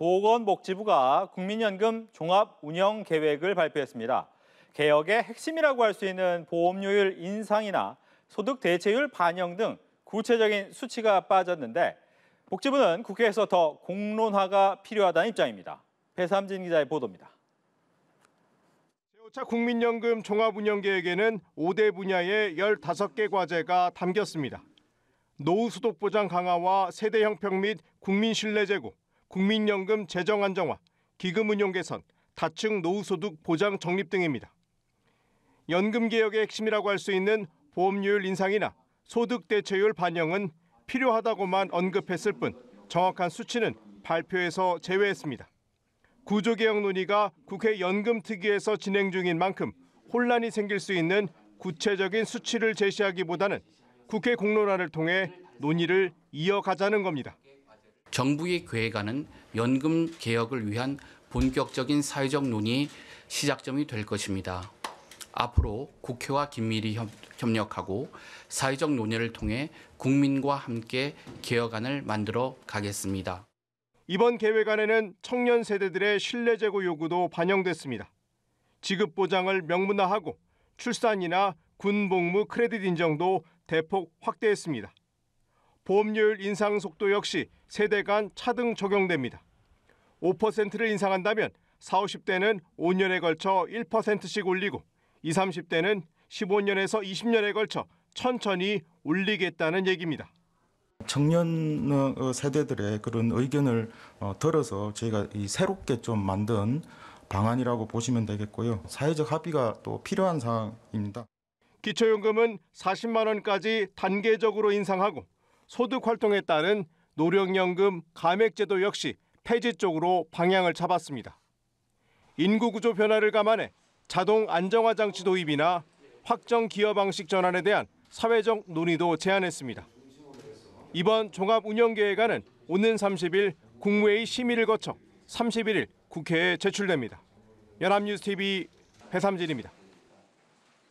보건복지부가 국민연금 종합운영계획을 발표했습니다. 개혁의 핵심이라고 할 수 있는 보험료율 인상이나 소득 대체율 반영 등 구체적인 수치가 빠졌는데 복지부는 국회에서 더 공론화가 필요하다는 입장입니다. 배삼진 기자의 보도입니다. 제5차 국민연금 종합운영계획에는 5대 분야의 15개 과제가 담겼습니다. 노후 소득 보장 강화와 세대 형평 및 국민 신뢰 제고, 국민연금 재정 안정화, 기금운용 개선, 다층 노후소득 보장 정립 등입니다. 연금 개혁의 핵심이라고 할 수 있는 보험료율 인상이나 소득 대체율 반영은 필요하다고만 언급했을 뿐 정확한 수치는 발표에서 제외했습니다. 구조 개혁 논의가 국회 연금 특위에서 진행 중인 만큼 혼란이 생길 수 있는 구체적인 수치를 제시하기보다는 국회 공론화를 통해 논의를 이어가자는 겁니다. 정부의 계획안은 연금 개혁을 위한 본격적인 사회적 논의 시작점이 될 것입니다. 앞으로 국회와 긴밀히 협력하고 사회적 논의를 통해 국민과 함께 개혁안을 만들어 가겠습니다. 이번 계획안에는 청년 세대들의 신뢰 제고 요구도 반영됐습니다. 지급 보장을 명문화하고 출산이나 군 복무 크레딧 인정도 대폭 확대했습니다. 보험료율 인상 속도 역시 세대 간 차등 적용됩니다. 5%를 인상한다면 40, 50대는 5년에 걸쳐 1%씩 올리고 20, 30대는 15년에서 20년에 걸쳐 천천히 올리겠다는 얘기입니다. 청년 어, 어, 세대들의 그런 의견을 어, 들어서 저희가 새롭게 좀 만든 방안이라고 보시면 되겠고요. 사회적 합의가 또 필요한 사항입니다. 기초연금은 40만 원까지 단계적으로 인상하고 소득 활동에 따른 노령연금 감액제도 역시 폐지 쪽으로 방향을 잡았습니다. 인구 구조 변화를 감안해 자동 안정화 장치 도입이나 확정 기여 방식 전환에 대한 사회적 논의도 제안했습니다. 이번 종합 운영 계획안은 오는 30일 국무회의 심의를 거쳐 31일 국회에 제출됩니다. 연합뉴스 TV 배삼진입니다.